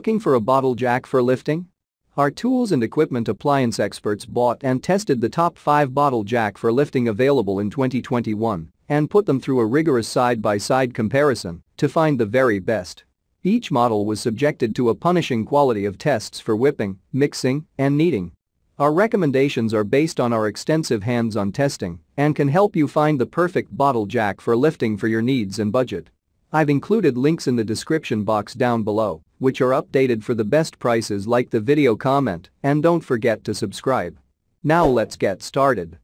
Looking for a bottle jack for lifting? Our tools and equipment appliance experts bought and tested the top 5 bottle jack for lifting available in 2021 and put them through a rigorous side-by-side -side comparison to find the very best. Each model was subjected to a punishing quality of tests for whipping, mixing, and kneading. Our recommendations are based on our extensive hands-on testing and can help you find the perfect bottle jack for lifting for your needs and budget. I've included links in the description box down below, which are updated for the best prices like the video comment and don't forget to subscribe. Now let's get started.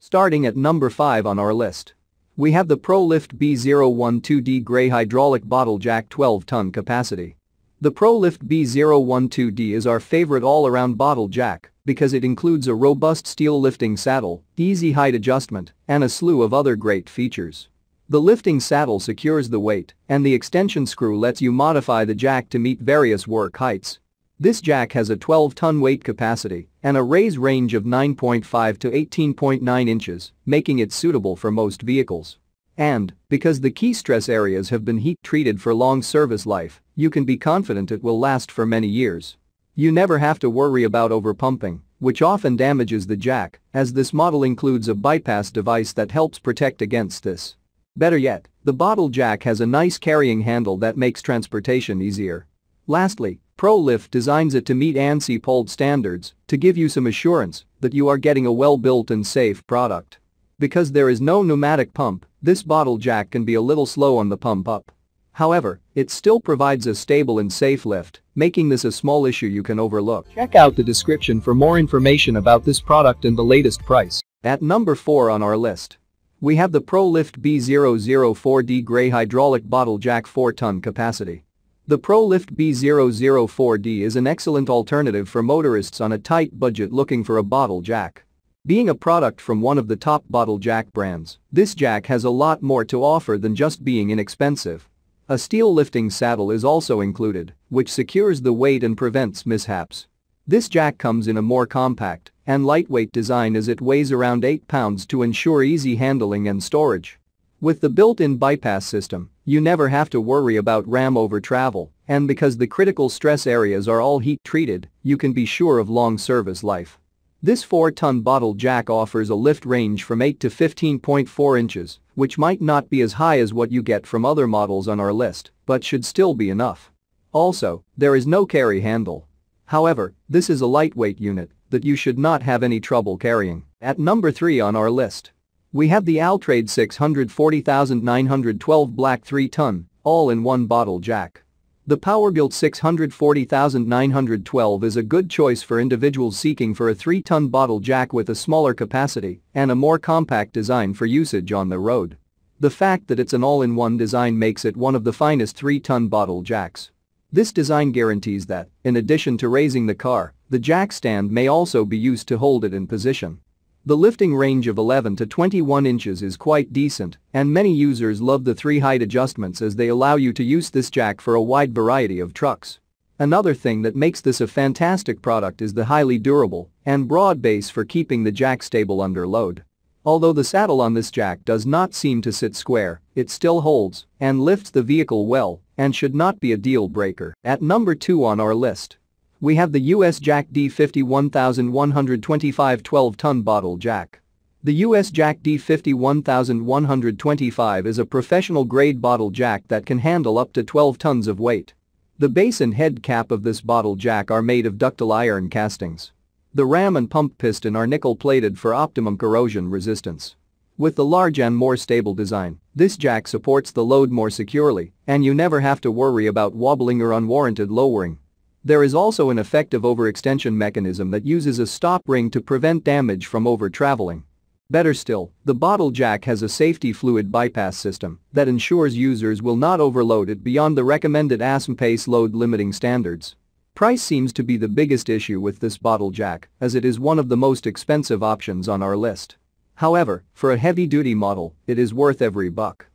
Starting at number 5 on our list. We have the ProLift B012D Grey Hydraulic Bottle Jack 12-ton capacity. The ProLift B012D is our favorite all-around bottle jack because it includes a robust steel lifting saddle, easy height adjustment, and a slew of other great features. The lifting saddle secures the weight, and the extension screw lets you modify the jack to meet various work heights. This jack has a 12-ton weight capacity and a raise range of 9.5 to 18.9 inches, making it suitable for most vehicles. And, because the key stress areas have been heat-treated for long service life, you can be confident it will last for many years. You never have to worry about overpumping, which often damages the jack, as this model includes a bypass device that helps protect against this. Better yet, the bottle jack has a nice carrying handle that makes transportation easier. Lastly, ProLift designs it to meet ANSI polled standards to give you some assurance that you are getting a well-built and safe product. Because there is no pneumatic pump, this bottle jack can be a little slow on the pump up. However, it still provides a stable and safe lift, making this a small issue you can overlook. Check out the description for more information about this product and the latest price. At number 4 on our list we have the ProLift B004D gray hydraulic bottle jack 4-ton capacity. The ProLift B004D is an excellent alternative for motorists on a tight budget looking for a bottle jack. Being a product from one of the top bottle jack brands, this jack has a lot more to offer than just being inexpensive. A steel lifting saddle is also included, which secures the weight and prevents mishaps. This jack comes in a more compact and lightweight design as it weighs around 8 pounds to ensure easy handling and storage. With the built-in bypass system, you never have to worry about ram over travel, and because the critical stress areas are all heat-treated, you can be sure of long service life. This 4-ton bottle jack offers a lift range from 8 to 15.4 inches, which might not be as high as what you get from other models on our list, but should still be enough. Also, there is no carry handle, However, this is a lightweight unit that you should not have any trouble carrying. At number 3 on our list. We have the Altrade 640912 Black 3-ton, all-in-one bottle jack. The PowerBuilt 640912 is a good choice for individuals seeking for a 3-ton bottle jack with a smaller capacity and a more compact design for usage on the road. The fact that it's an all-in-one design makes it one of the finest 3-ton bottle jacks. This design guarantees that, in addition to raising the car, the jack stand may also be used to hold it in position. The lifting range of 11 to 21 inches is quite decent, and many users love the three height adjustments as they allow you to use this jack for a wide variety of trucks. Another thing that makes this a fantastic product is the highly durable and broad base for keeping the jack stable under load. Although the saddle on this jack does not seem to sit square, it still holds and lifts the vehicle well and should not be a deal breaker. At number 2 on our list, we have the US Jack D51125 12-ton bottle jack. The US Jack D51125 is a professional-grade bottle jack that can handle up to 12 tons of weight. The base and head cap of this bottle jack are made of ductile iron castings. The ram and pump piston are nickel-plated for optimum corrosion resistance. With the large and more stable design, this jack supports the load more securely and you never have to worry about wobbling or unwarranted lowering. There is also an effective overextension mechanism that uses a stop ring to prevent damage from over-traveling. Better still, the bottle jack has a safety fluid bypass system that ensures users will not overload it beyond the recommended ASM pace load limiting standards. Price seems to be the biggest issue with this bottle jack as it is one of the most expensive options on our list. However, for a heavy-duty model, it is worth every buck.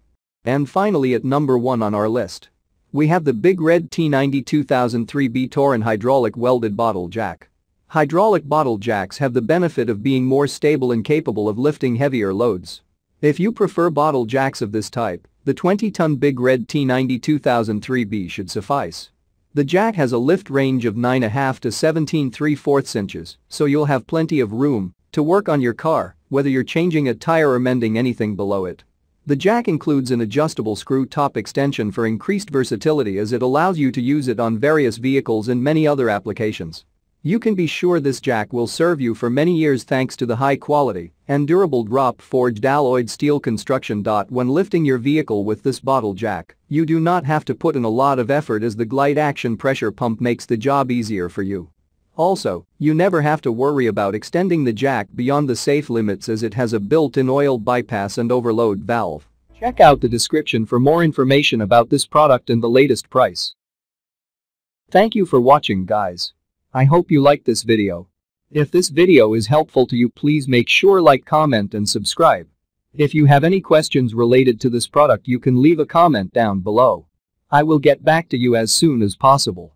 And finally at number 1 on our list. We have the Big Red T92003B Torin Hydraulic Welded Bottle Jack. Hydraulic bottle jacks have the benefit of being more stable and capable of lifting heavier loads. If you prefer bottle jacks of this type, the 20-ton Big Red T92003B should suffice. The jack has a lift range of 9.5 to 17 3 4 inches, so you'll have plenty of room to work on your car, whether you're changing a tire or mending anything below it. The jack includes an adjustable screw top extension for increased versatility as it allows you to use it on various vehicles and many other applications. You can be sure this jack will serve you for many years thanks to the high quality and durable drop forged alloyed steel construction. When lifting your vehicle with this bottle jack, you do not have to put in a lot of effort as the glide action pressure pump makes the job easier for you. Also, you never have to worry about extending the jack beyond the safe limits as it has a built-in oil bypass and overload valve. Check out the description for more information about this product and the latest price. Thank you for watching guys. I hope you like this video. If this video is helpful to you please make sure like comment and subscribe. If you have any questions related to this product you can leave a comment down below. I will get back to you as soon as possible.